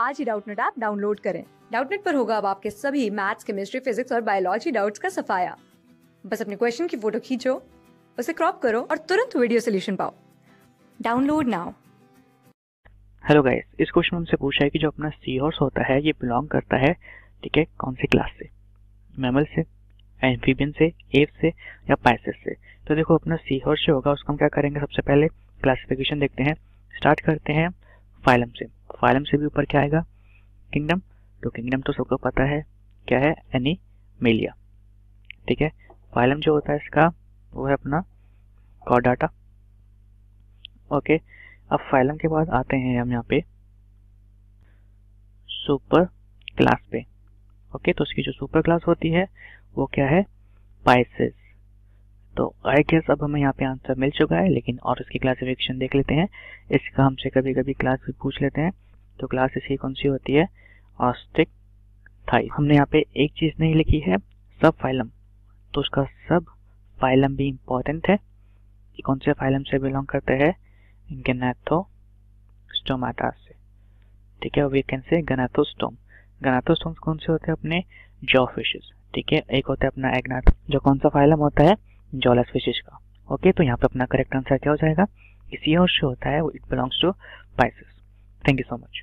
आज ही Doubtnut app download करें डाउटनेट पर होगा अब आपके सभी मैथ्स केमिस्ट्री फिजिक्स और बायोलॉजी डाउट्स का सफाया बस अपने क्वेश्चन की फोटो खींचो उसे क्रॉप करो और तुरंत वीडियो सोल्यूशन पाओ डाउनलोड नाउ हेलो गाइस इस क्वेश्चन में हमसे पूछा है कि जो अपना सी हॉर्स होता है ये बिलोंग करता है ठीक है कौन से क्लास से मैमल से एम्फीबियन से एव से या पैसेस से तो देखो अपना सी हॉर्स जो होगा उसको हम क्या करेंगे सबसे पहले क्लासिफिकेशन देखते हैं स्टार्ट करते हैं फाइलम से फाइलम से भी ऊपर क्या आएगा किंगडम तो किंगडम तो सबको पता है क्या है एनी मेलिया ठीक है फाइलम जो होता है इसका वो है अपना कॉड डाटा ओके अब फाइलम के बाद आते हैं हम यहाँ पे सुपर क्लास पे ओके तो उसकी जो सुपर क्लास होती है वो क्या है पाइसिस तो आई गेस अब हमें यहाँ पे आंसर मिल चुका है लेकिन और इसकी क्लासिफिकेशन देख लेते हैं इसका हमसे कभी कभी क्लास भी पूछ लेते हैं तो क्लास इसकी कौन सी होती है ऑस्टिक थाई हमने यहाँ पे एक चीज नहीं लिखी है सब फाइलम तो उसका सब फाइलम भी इम्पोर्टेंट है कि कौन से फाइलम से बिलोंग करते हैं गनाथो से ठीक है वी कैन से गनाथोस्टोम गनाथोस्टोम कौन से होते हैं अपने जॉ फिशेज ठीक है एक होता है अपना एग्नाथ जो कौन सा फाइलम होता है जॉलस फिशेज का ओके तो यहाँ पे अपना करेक्ट आंसर क्या हो जाएगा इसी और शो होता है it belongs to Pisces thank you so much